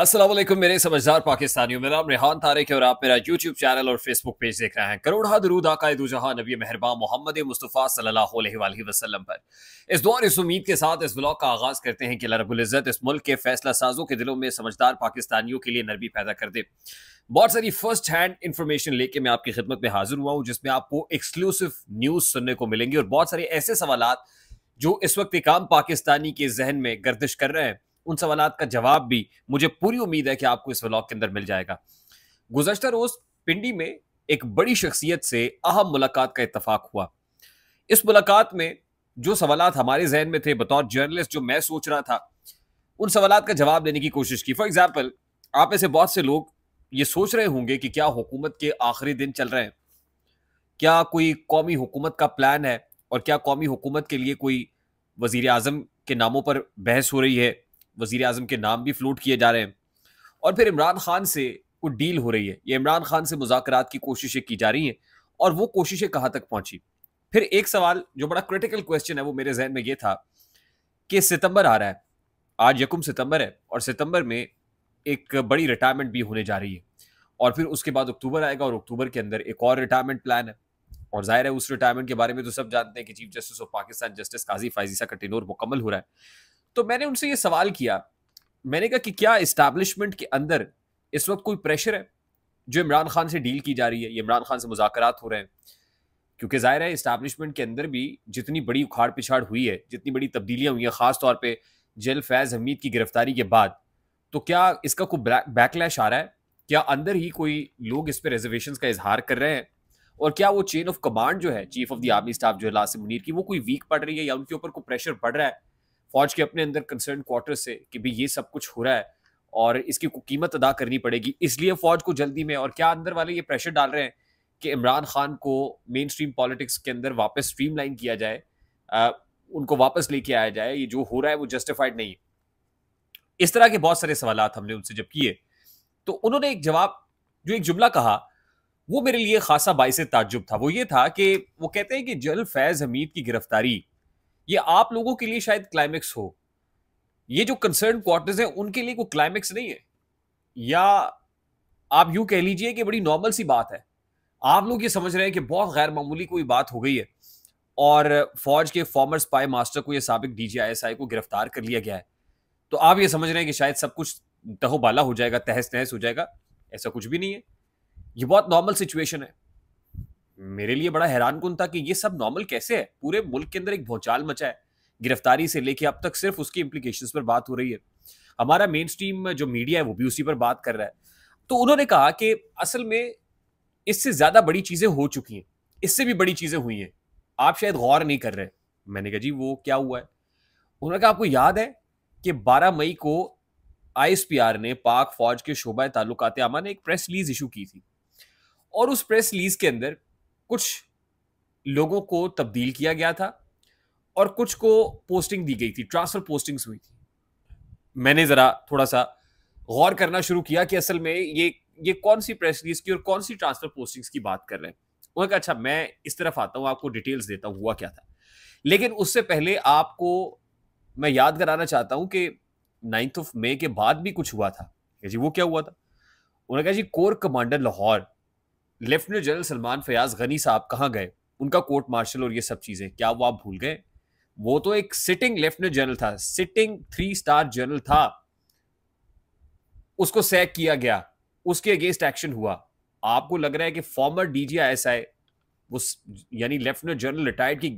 असलम मेरे समझदार पाकिस्तानियों मेरा नाम रेहान तारिक है और आप मेरा यूट्यूब चैनल और फेसबुक पेज देख रहे हैं करोड़ा दरूद आकाए जहां नबी मेहरबा मोहम्मद मुस्तफ़ा सल्लल्लाहु अलैहि वसल्लम पर इस दौर इस उम्मीद के साथ इस ब्लॉग का आगाज़ करते हैं कि लरबुल्ज़त इस मुल्क के फैसला साजों के दिलों में समझदार पाकिस्तानियों के लिए नरबी पैदा कर दे बहुत सारी फर्स्ट हैंड इन्फॉर्मेशन लेके मैं आपकी खिदमत में हाजिर हुआ हूँ जिसमें आपको एक्सक्लूसिव न्यूज़ सुनने को मिलेंगी और बहुत सारे ऐसे सवाल जो इस वक्त एक आम पाकिस्तानी के जहन में गर्दिश कर रहे हैं उन सवाल का जवाब भी मुझे पूरी उम्मीद है कि आपको इस व्लॉग के अंदर मिल जाएगा गुजशत रोज पिंडी में एक बड़ी शख्सियत से अहम मुलाकात का इतफाक हुआ इस मुलाकात में जो सवाल हमारे जहन में थे बतौर जर्नलिस्ट जो मैं सोच रहा था उन सवाल का जवाब देने की कोशिश की फॉर एग्जाम्पल आप में से बहुत से लोग ये सोच रहे होंगे कि क्या हुकूमत के आखिरी दिन चल रहे हैं क्या कोई कौमी हुकूमत का प्लान है और क्या कौमी हुकूमत के लिए कोई वजीर अजम के नामों पर बहस हो रही है वजीर अजम के नाम भी फ्लोट किए जा रहे हैं और फिर इमरान खान से वो डील हो रही है ये इमरान खान से मुजाकर की कोशिशें की जा रही हैं और वो कोशिशें कहाँ तक पहुंची फिर एक सवाल जो बड़ा क्रिटिकल क्वेश्चन है वो मेरे जहन में ये था कि सितंबर आ रहा है आज यकुम सितंबर है और सितंबर में एक बड़ी रिटायरमेंट भी होने जा रही है और फिर उसके बाद अक्टूबर आएगा और अक्टूबर के अंदर एक और रिटायरमेंट प्लान है और जाहिर है उस रिटायरमेंट के बारे में तो सब जानते हैं कि chief justice of Pakistan justice Qazi Faez का टेनोर मुकम्मल हो रहा है तो मैंने उनसे ये सवाल किया मैंने कहा कि क्या इस्टेब्लिशमेंट के अंदर इस वक्त कोई प्रेशर है जो इमरान खान से डील की जा रही है इमरान खान से मुजाकर हो रहे हैं क्योंकि जाहिर है इस्टेब्लिशमेंट के अंदर भी जितनी बड़ी उखाड़ पिछाड़ हुई है जितनी बड़ी तब्दीलियां हुई हैं खास तौर पर जेल फैज़ हमीद की गिरफ्तारी के बाद तो क्या इसका कोई बैकलैश आ रहा है क्या अंदर ही कोई लोग इस पर रिजर्वेशन का इजहार कर रहे हैं और क्या वो चेन ऑफ कमांड जो है chief of the army staff जो है लासिम मुनीर की वो कोई वीक पड़ रही है या उनके ऊपर कोई प्रेशर पड़ रहा है फौज के अपने अंदर कंसर्न क्वार्टर से कि भाई ये सब कुछ हो रहा है और इसकी कीमत अदा करनी पड़ेगी इसलिए फौज को जल्दी में और क्या अंदर वाले ये प्रेशर डाल रहे हैं कि इमरान खान को मेन स्ट्रीम पॉलिटिक्स के अंदर वापस स्ट्रीम किया जाए आ, उनको वापस लेके आया जाए ये जो हो रहा है वो जस्टिफाइड नहीं इस तरह के बहुत सारे सवाल हमने उनसे जब किए तो उन्होंने एक जवाब जो एक जुमला कहा वो मेरे लिए खासा बायस ताज्जुब था वो ये था कि वो कहते हैं कि जल फैज हमीद की गिरफ्तारी ये आप लोगों के लिए शायद क्लाइमेक्स हो ये जो कंसर्न क्वार्टर्स हैं उनके लिए कोई क्लाइमेक्स नहीं है या आप यूं कह लीजिए कि बड़ी नॉर्मल सी बात है आप लोग ये समझ रहे हैं कि बहुत गैर मामूली कोई बात हो गई है और फौज के फॉर्मर स्पाई मास्टर को यह सबक डी जी को गिरफ्तार कर लिया गया है तो आप ये समझ रहे हैं कि शायद सब कुछ तहोबाला हो जाएगा तहस नहस हो जाएगा ऐसा कुछ भी नहीं है ये बहुत नॉर्मल सिचुएशन है मेरे लिए बड़ा हैरान कन था कि ये सब नॉर्मल कैसे है पूरे मुल्क के अंदर एक भौचाल मचा है गिरफ्तारी से लेके अब तक सिर्फ उसकी इम्प्लीकेशन पर बात हो रही है हमारा मेन स्ट्रीम जो मीडिया है वो भी उसी पर बात कर रहा है तो उन्होंने कहा कि असल में इससे ज्यादा बड़ी चीजें हो चुकी हैं इससे भी बड़ी चीजें हुई हैं आप शायद गौर नहीं कर रहे मैंने कहा जी वो क्या हुआ है उन्होंने कहा आपको याद है कि 12 मई को आई ने पाक फौज के शोबा ताल्लुकात आमा ने एक प्रेस लीज इशू की थी और उस प्रेस लीज के अंदर कुछ लोगों को तब्दील किया गया था और कुछ को पोस्टिंग दी गई थी ट्रांसफ़र पोस्टिंग्स हुई थी मैंने ज़रा थोड़ा सा गौर करना शुरू किया कि असल में ये ये कौन सी प्रेस रिलीज की और कौन सी ट्रांसफ़र पोस्टिंग्स की बात कर रहे हैं उन्होंने कहा अच्छा मैं इस तरफ आता हूँ आपको डिटेल्स देता हूँ हुआ क्या था लेकिन उससे पहले आपको मैं याद कराना चाहता हूँ कि नाइन्थ ऑफ मे के बाद भी कुछ हुआ था जी वो क्या हुआ था उन्होंने कहा जी corps commander Lahore lieutenant general Salman Fayyaz Ghani sahab कहाँ गए उनका कोर्ट मार्शल और ये सब चीज़ें क्या वो आप भूल गए वो तो एक सिटिंग लेफ्टिनेंट जनरल था सिटिंग थ्री स्टार जनरल था उसको सैक किया गया उसके अगेंस्ट एक्शन हुआ आपको लग रहा है कि फॉर्मर डीजीआईएसआई उस यानी लेफ्टिनेंट जनरल रिटायर्ड की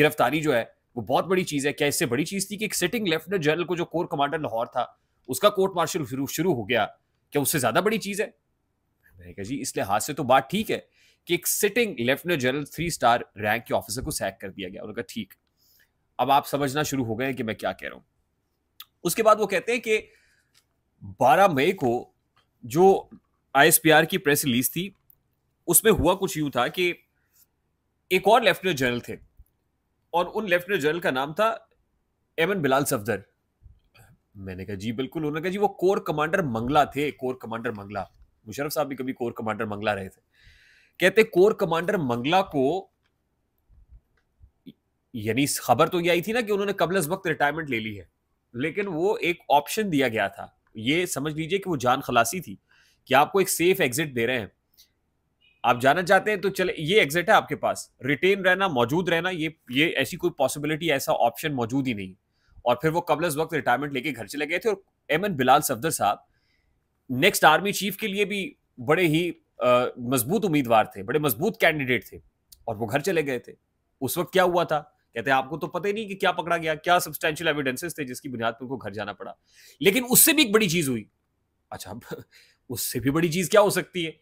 गिरफ्तारी जो है वो बहुत बड़ी चीज़ है क्या इससे बड़ी चीज़ थी कि एक सिटिंग लेफ्टिनेंट जनरल को जो कोर कमांडर लाहौर था उसका कोर्ट मार्शल शुरू हो गया क्या उससे ज़्यादा बड़ी चीज़ है मैंने जी इस लिहाज से तो बात ठीक है कि एक sitting lieutenant general three star rank के ऑफिसर को सैक कर दिया गया उन्होंने कहा ठीक अब आप समझना शुरू हो गए कि मैं क्या कह रहा हूं उसके बाद वो कहते हैं कि 12 मई को जो आईएसपीआर की प्रेस रिलीज थी उसमें हुआ कुछ यूं था कि एक और लेफ्टिनेंट जनरल थे और उन लेफ्टिनेंट जनरल का नाम था एमन बिलाल सफदर मैंने कहा जी बिल्कुल उन्होंने कहा जी वो कोर कमांडर मंगला थे कोर कमांडर मंगला मुशरफ साहब भी कभी कोर कमांडर मंगला रहे थे कहते कोर कमांडर मंगला को यानी खबर तो यह आई थी ना कि उन्होंने कबल वक्त रिटायरमेंट ले ली है लेकिन वो एक ऑप्शन दिया गया था ये समझ लीजिए कि वो जान खलासी थी कि आपको एक सेफ एग्जिट दे रहे हैं आप जाना चाहते हैं तो चले ये एग्जिट है आपके पास रिटेन रहना मौजूद रहना ये ये ऐसी कोई पॉसिबिलिटी ऐसा ऑप्शन मौजूद ही नहीं और फिर वो कबल वक्त रिटायरमेंट लेके घर चले गए थे और एम एन बिलाल सफदर साहब नेक्स्ट आर्मी चीफ के लिए भी बड़े ही मजबूत उम्मीदवार थे बड़े मजबूत कैंडिडेट थे और वो घर चले गए थे उस वक्त क्या हुआ था कहते हैं आपको तो पता ही नहीं कि क्या पकड़ा गया क्या सब्सटैंशियल एविडेंसेस थे जिसकी बुनियाद पर उनको घर जाना पड़ा लेकिन उससे भी एक बड़ी चीज हुई अच्छा उससे भी बड़ी चीज क्या हो सकती है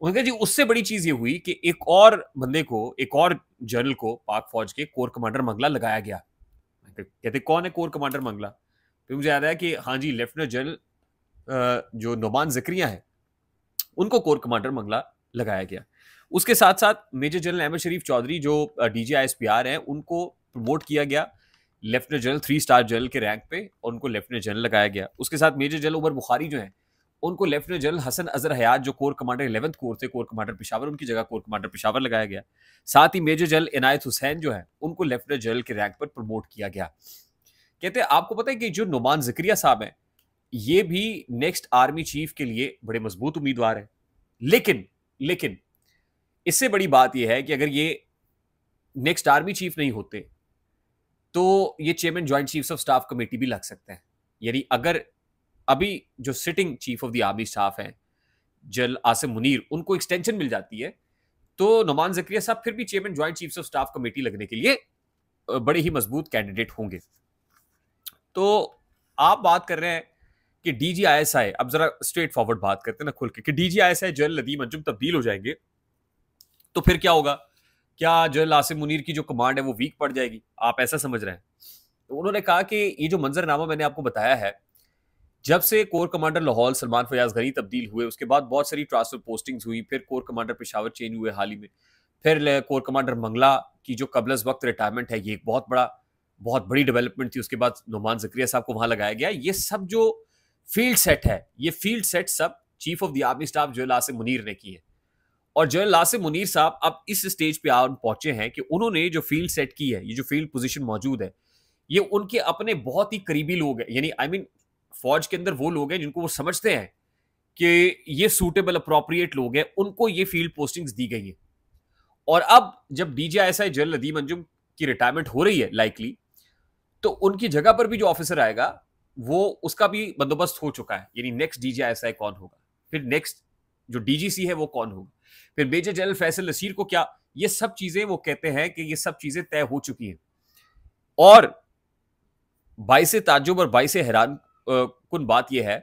उन्होंने जी उससे बड़ी चीज ये हुई कि एक और बंदे को एक और जनरल को पाक फौज के कोर कमांडर मंगला लगाया गया कहते कौन है कोर कमांडर मंगला फिर मुझे याद आया कि हाँ जी लेफ्टिनेंट जनरल जो नोमान जक्रिया हैं उनको कोर कमांडर मंगला लगाया गया उसके साथ साथ मेजर जनरल अहमद शरीफ चौधरी जो डी हैं उनको प्रमोट किया गया lieutenant general three star general के रैंक पे और उनको लेफ्टिनेंट जनरल लगाया गया उसके साथ मेजर जनरल उमर बुखारी जो हैं उनको लेफ्टिनेंट जनरल हसन अजहर हयात जो कोर कमांडर इलेवंथ कोर थे कोर कमांडर पिशावर उनकी जगह कोर कमांडर पिशावर लगाया गया साथ ही मेजर जनरल इनायत हुसैन जो है उनको लेफ्टिनेंट जनरल के रैंक पर प्रमोट किया गया कहते हैं आपको पता है कि जो नुमान जक्रिया साहब हैं ये भी नेक्स्ट आर्मी चीफ के लिए बड़े मजबूत उम्मीदवार है लेकिन लेकिन इससे बड़ी बात यह है कि अगर ये नेक्स्ट आर्मी चीफ नहीं होते तो ये chairman joint chiefs of staff committee भी लग सकते हैं यानी अगर अभी जो sitting chief of the army staff हैं जल आसिम मुनीर उनको एक्सटेंशन मिल जाती है तो नुमान जक्रिया साहब फिर भी chairman joint chiefs of staff committee लगने के लिए बड़े ही मजबूत कैंडिडेट होंगे तो आप बात कर रहे हैं कि डीजीआईएसआई अब जरा स्ट्रेट फॉरवर्ड बात करते ना खुल के कि डीजीआईएसआई जोयल नदीम अंजुम तब्दील हो जाएंगे तो फिर क्या होगा क्या जोयल आसिम मुनीर की जो कमांड है वो वीक पड़ जाएगी आप ऐसा समझ रहे हैं तो उन्होंने कहा कि ये जो मंजरनामा मैंने आपको बताया है जब से कोर कमांडर लाहौल सलमान फयाज गनी तब्दील हुए उसके बाद बहुत सारी ट्रांसफर पोस्टिंग्स हुई फिर कोर कमांडर पेशावर चेंज हुए हाल ही में फिर कोर कमांडर मंगला की जो कबलस वक्त रिटायरमेंट है ये एक बहुत बड़ा बहुत बड़ी डेवलपमेंट थी उसके बाद नुमान जक्रिया साहब को वहां लगाया गया ये सब जो फील्ड सेट है ये फील्ड सेट सब chief of the army staff जोएल आसिम मुनीर ने की है और जोएल आसिम मुनीर साहब अब इस स्टेज पे आ पहुंचे हैं कि उन्होंने जो फील्ड सेट की है ये जो फील्ड पोजीशन मौजूद है ये उनके अपने बहुत ही करीबी लोग हैं यानी आई मीन फौज के अंदर वो लोग हैं जिनको वो समझते हैं कि ये सूटेबल अप्रोप्रिएट लोग हैं उनको ये फील्ड पोस्टिंग्स दी गई है और अब जब D J S I general Adeem Anjum की रिटायरमेंट हो रही है लाइकली तो उनकी जगह पर भी जो ऑफिसर आएगा वो उसका भी बंदोबस्त हो चुका है यानी नेक्स्ट डी जी कौन होगा फिर नेक्स्ट जो डीजीसी है वो कौन होगा फिर मेजर जनरल फैसल नसीर को क्या ये सब चीजें वो कहते हैं कि ये सब चीजें तय हो चुकी हैं और बाईस ताजुब और बाईस हैरान कुन बात यह है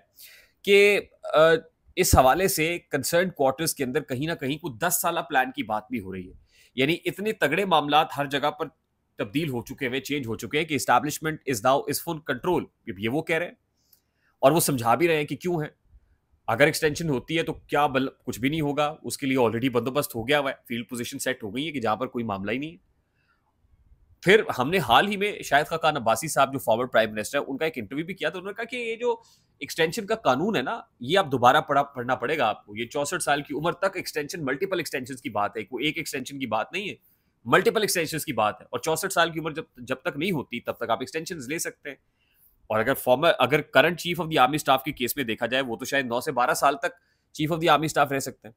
कि इस हवाले से कंसर्न क्वार्टर्स के अंदर कहीं ना कहीं कुछ दस साल प्लान की बात भी हो रही है यानी इतने तगड़े मामला हर जगह पर तब्दील हो चुके हुए चेंज हो चुके हैं कि establishment is now is full control ये वो कह रहे हैं और वो समझा भी रहे हैं कि क्यों है अगर एक्सटेंशन होती है तो क्या बल कुछ भी नहीं होगा उसके लिए ऑलरेडी बंदोबस्त हो गया हुआ है फील्ड पोजीशन सेट हो गई है कि जहां पर कोई मामला ही नहीं है फिर हमने हाल ही में शायद खान अब्बासी साहब जो फॉर्मर प्राइम मिनिस्टर है उनका एक इंटरव्यू भी किया था उन्होंने कहा कि ये जो एक्सटेंशन का कानून है ना ये आप दोबारा पढ़ा पढ़ना पड़ेगा आपको ये चौसठ साल की उम्र तक एक्सटेंशन मल्टीपल एक्सटेंशन की बात है वो एक एक्सटेंशन की बात नहीं है मल्टीपल एक्सटेंशन की बात है और चौसठ साल की उम्र जब जब तक नहीं होती तब तक आप एक्सटेंशन ले सकते हैं और अगर फॉर्मर अगर current chief of the army staff के केस में देखा जाए वो तो शायद नौ से बारह साल तक chief of the army staff रह सकते हैं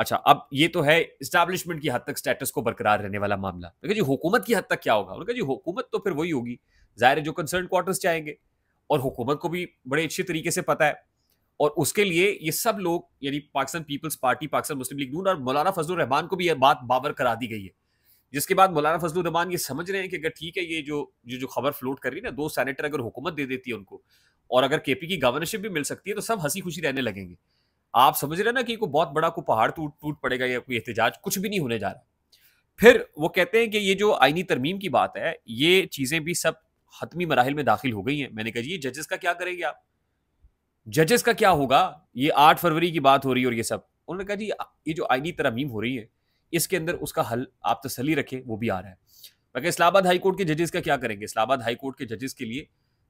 अच्छा अब ये तो है इस्टेब्लिशमेंट की हद तक स्टेटस को बरकरार रहने वाला मामला उन्होंने तो जी हुकूमत की हद तक क्या होगा उनका जी हुकूमत तो फिर वही होगी जाहिर है जो कंसर्न क्वार्टर्स चाहेंगे और हुकूमत को भी बड़े अच्छे तरीके से पता है और उसके लिए ये सब लोग यानी Pakistan Peoples Party Pakistan Muslim League Noon और मौलाना फजल रहमान को भी यह बात बाबर करा दी गई है जिसके बाद मौलाना फजल रहमान ये समझ रहे हैं कि अगर ठीक है ये जो जो जो खबर फ्लोट कर रही है ना दो सैनिटर अगर हुकूमत दे देती है उनको और अगर केपी की गवर्नरशिप भी मिल सकती है तो सब हंसी खुशी रहने लगेंगे आप समझ रहे हैं ना कि कोई बहुत बड़ा कोई पहाड़ टूट टूट पड़ेगा या कोई एहतजाज कुछ भी नहीं होने जा रहा फिर वो कहते हैं कि ये जो आईनी तरमीम की बात है ये चीज़ें भी सब हतमी मराहल में दाखिल हो गई हैं मैंने कहा जी जजेस का क्या करेंगे आप जजेस का क्या होगा ये आठ फरवरी की बात हो रही है और ये सब उन्होंने कहा जी ये जो आईनी तरमीम हो रही है इसके अंदर उसका हल आप तसली रखें वो भी आ रहा है बाकी इस्लामाबाद हाईकोर्ट के जजेस का क्या करेंगे इस्लामाबाद हाईकोर्ट के जजेस के लिए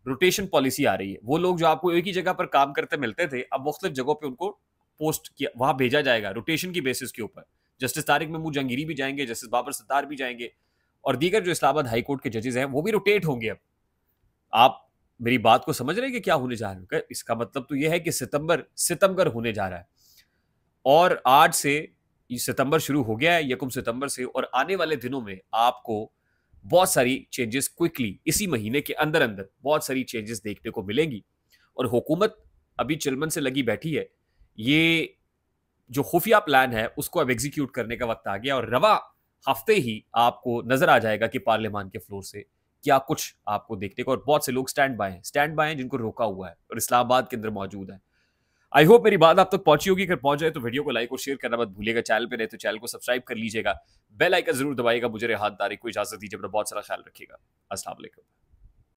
रोटेशन पॉलिसी आ रही है वो लोग जो आपको एक ही जगह पर काम करते मिलते थे अब मुख्तलिफ जगहों पर उनको पोस्ट किया वहां भेजा जाएगा रोटेशन की बेसिस के ऊपर जस्टिस तारिक महमूद जंगीरी भी जाएंगे जस्टिस बाबर सत्तार भी जाएंगे और दीगर जो इस्लामाबाद हाईकोर्ट के जजेस हैं वो भी रोटेट होंगे अब आप मेरी बात को समझ रहे हैं कि क्या होने जा रहा है इसका मतलब तो यह है कि सितंबर सितंबर होने जा रहा है और आज से सितंबर शुरू हो गया है यकुम सितंबर से और आने वाले दिनों में आपको बहुत सारी चेंजेस क्विकली इसी महीने के अंदर अंदर बहुत सारी चेंजेस देखने को मिलेंगी और हुकूमत अभी चिलमन से लगी बैठी है ये जो खुफिया प्लान है उसको अब एग्जीक्यूट करने का वक्त आ गया और रवा हफ्ते ही आपको नजर आ जाएगा कि पार्लियामान के फ्लोर से क्या कुछ आपको देखने को और बहुत से लोग स्टैंड बाय हैं स्टैंड बाय हैं जिनको रोका हुआ है और इस्लामाबाद के अंदर मौजूद है आई होप मेरी बात आप तक तो पहुंची होगी अगर पहुंच जाए तो वीडियो को लाइक और शेयर करना मत भूलिएगा चैनल पर रहे तो चैनल को सब्सक्राइब कर लीजिएगा बेल आइकन जरूर दबाइएगा मुझे हाथ दारी को इजाजत दीजिए अपना बहुत सारा ख्याल रखिएगा असला